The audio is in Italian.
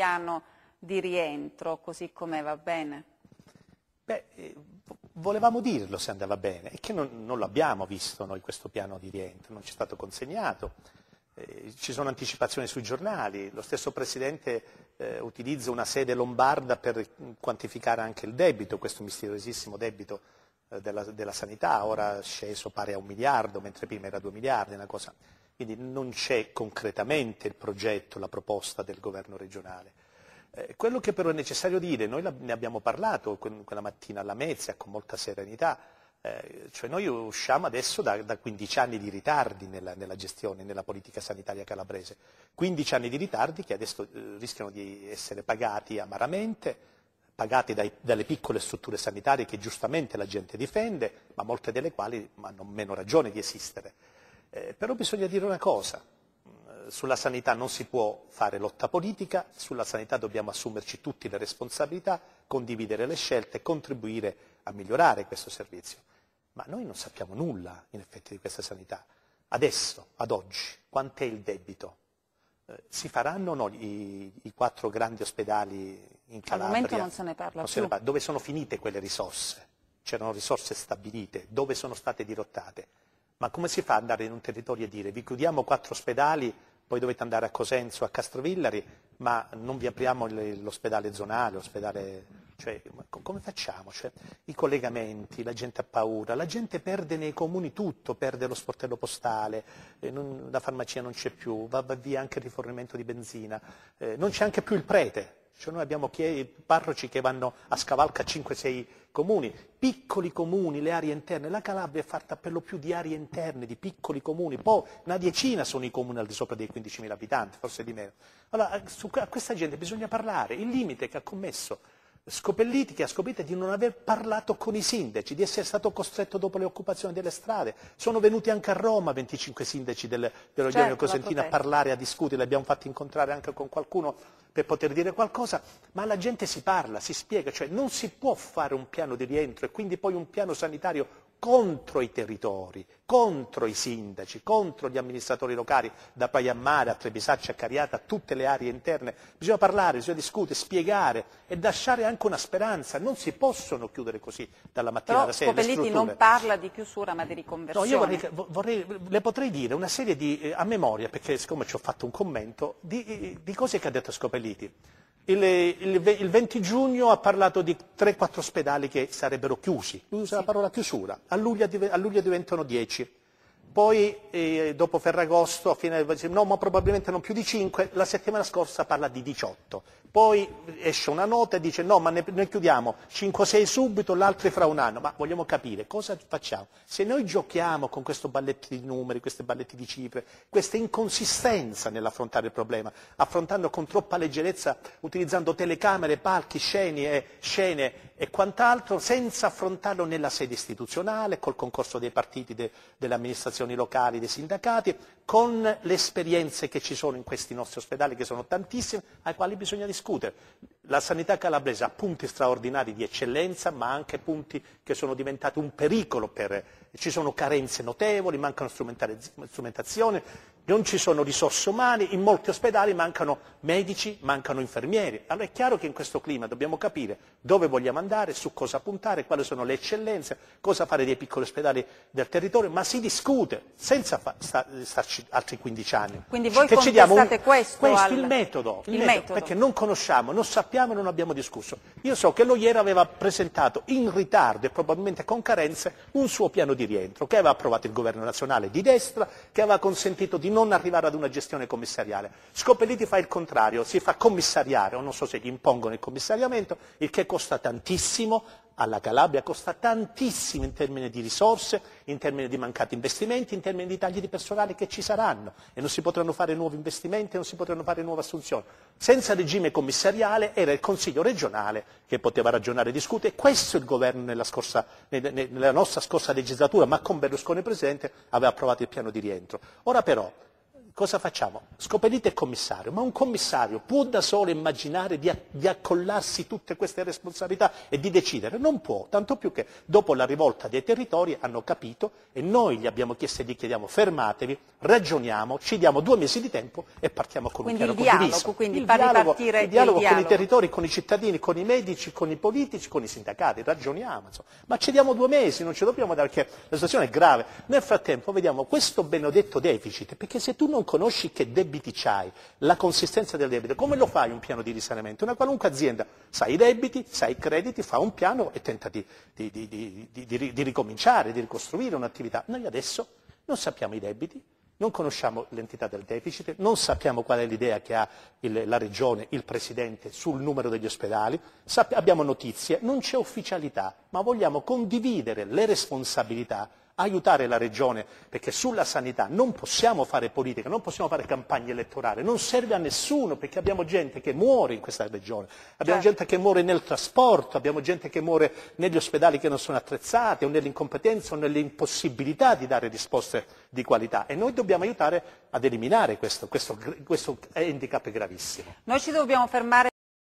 piano di rientro, così come va bene? Beh, eh, volevamo dirlo se andava bene, è che non, non l'abbiamo visto noi questo piano di rientro, non ci è stato consegnato. Eh, ci sono anticipazioni sui giornali, lo stesso Presidente eh, utilizza una sede lombarda per quantificare anche il debito, questo misteriosissimo debito eh, della, della sanità, ora sceso pari a un miliardo, mentre prima era due miliardi, una cosa quindi non c'è concretamente il progetto, la proposta del governo regionale. Eh, quello che però è necessario dire, noi la, ne abbiamo parlato quella mattina alla Mezia con molta serenità, eh, cioè noi usciamo adesso da, da, 15 anni di ritardi nella, nella, gestione, nella politica sanitaria calabrese, 15 anni di ritardi che adesso eh, rischiano di essere pagati amaramente, pagati dai, dalle piccole strutture sanitarie che giustamente la gente difende, ma molte delle quali hanno meno ragione di esistere. Eh, però bisogna dire una cosa, eh, sulla sanità non si può fare lotta politica, sulla sanità dobbiamo assumerci tutti le responsabilità, condividere le scelte e contribuire a migliorare questo servizio. Ma noi non sappiamo nulla in effetti di questa sanità. Adesso, ad oggi, quant'è il debito? Eh, si faranno no i, i, quattro grandi ospedali in Calabria? Al momento non se ne parla più. Dove sono finite quelle risorse? C'erano risorse stabilite, dove sono state dirottate? Ma come si fa ad andare in un territorio e dire vi chiudiamo quattro ospedali, poi dovete andare a Cosenzo, a Castrovillari, ma non vi apriamo l'ospedale zonale, l'ospedale... Cioè, come facciamo? Cioè, I collegamenti, la gente ha paura, la gente perde nei comuni tutto, perde lo sportello postale, eh, non, la farmacia non c'è più, va, via anche il rifornimento di benzina, eh, non c'è anche più il prete, cioè noi abbiamo parroci che vanno a scavalca 5-6 comuni, piccoli comuni, le aree interne. La Calabria è fatta per lo più di aree interne, di piccoli comuni, poi una diecina sono i comuni al di sopra dei 15.000 abitanti, forse di meno. Allora, a questa gente bisogna parlare. Il limite che ha commesso Scopelliti che ha scoperto di non aver parlato con i sindaci, di essere stato costretto dopo le occupazioni delle strade. Sono venuti anche a Roma 25 sindaci del, dell'Oglione certo, Cosentina a parlare, a discutere, li abbiamo fatti incontrare anche con qualcuno per poter dire qualcosa, ma la gente si parla, si spiega, cioè non si può fare un piano di rientro e quindi poi un piano sanitario contro i territori, contro i sindaci, contro gli amministratori locali, da Pagliammare a Trebisaccia a Cariata, a tutte le aree interne. Bisogna parlare, bisogna discutere, spiegare e lasciare anche una speranza. Non si possono chiudere così dalla mattina Però, alla sera. Scopelliti non parla di chiusura ma di riconversione. No, io vorrei, vorrei, le potrei dire una serie di, eh, a memoria, perché siccome ci ho fatto un commento, di, eh, di cose che ha detto Scopelliti. Il, il, il 20 giugno ha parlato di 3-4 ospedali che sarebbero chiusi, lui usa sì. la parola chiusura, a luglio, a luglio diventano 10, poi eh, dopo Ferragosto, a fine, no, ma probabilmente non più di 5, la settimana scorsa parla di 18 poi esce una nota e dice no ma ne, ne chiudiamo 5-6 subito, l'altro fra un anno, ma vogliamo capire cosa facciamo. Se noi giochiamo con questo balletto di numeri, questi balletti di cifre, questa inconsistenza nell'affrontare il problema, affrontando con troppa leggerezza, utilizzando telecamere, palchi, scene e, scene e quant'altro, senza affrontarlo nella sede istituzionale, col concorso dei partiti, de, delle amministrazioni locali, dei sindacati, con le esperienze che ci sono in questi nostri ospedali, che sono tantissime, ai quali bisogna rispondere discutere. La sanità calabrese ha punti straordinari di eccellenza, ma anche punti che sono diventati un pericolo per... Ci sono carenze notevoli, mancano strumentazioni, non ci sono risorse umane, in molti ospedali mancano medici, mancano infermieri. Allora è chiaro che in questo clima dobbiamo capire dove vogliamo andare, su cosa puntare, quali sono le eccellenze, cosa fare dei piccoli ospedali del territorio, ma si discute senza starci altri 15 anni. Quindi voi che ci diamo un, questo, questo al... il, metodo, il, il metodo, perché non conosciamo, non sappiamo e non abbiamo discusso. Io so che lo aveva presentato in ritardo e probabilmente con carenze un suo piano di rientro che aveva approvato il governo nazionale di destra, che aveva consentito di non non arrivare ad una gestione commissariale. Scopelliti fa il contrario, si fa commissariare, o non so se gli impongono il commissariamento, il che costa tantissimo, alla Calabria costa tantissimo in termini di risorse, in termini di mancati investimenti, in termini di tagli di personale che ci saranno e non si potranno fare nuovi investimenti, non si potranno fare nuove assunzioni. Senza regime commissariale era il Consiglio regionale che poteva ragionare e discutere e questo il governo nella, scorsa, nella nostra scorsa legislatura, ma con Berlusconi presente, aveva approvato il piano di rientro. Ora però, cosa facciamo? Scoperite il commissario, ma un commissario può da solo immaginare di, di accollarsi tutte queste responsabilità e di decidere? Non può, tanto più che dopo la rivolta dei territori hanno capito e noi gli abbiamo chiesto e gli chiediamo fermatevi, ragioniamo, ci diamo due mesi di tempo e partiamo con quindi un piano dialogo, Quindi il dialogo, il dialogo con i territori, con i cittadini, con i medici, con i politici, con i sindacati, ragioniamo, insomma. ma ci diamo due mesi, non ci dobbiamo dare perché la situazione è grave. Nel frattempo vediamo questo benedetto deficit, perché se tu non conosci che debiti hai, la consistenza del debito, come lo fai un piano di risanamento? Una qualunque azienda sa i debiti, sa i crediti, fa un piano e tenta di, di, di, di ricominciare, di ricostruire un'attività. Noi adesso non sappiamo i debiti, non conosciamo l'entità del deficit, non sappiamo qual è l'idea che ha il, la Regione, il Presidente sul numero degli ospedali, Sapp- abbiamo notizie, non c'è ufficialità, ma vogliamo condividere le responsabilità aiutare la regione, perché sulla sanità non possiamo fare politica, non possiamo fare campagna elettorale, non serve a nessuno, perché abbiamo gente che muore in questa regione, abbiamo certo. gente che muore nel trasporto, abbiamo gente che muore negli ospedali che non sono attrezzati, o nell'incompetenza, o nell'impossibilità di dare risposte di qualità. E noi dobbiamo aiutare ad eliminare questo, questo, questo handicap gravissimo.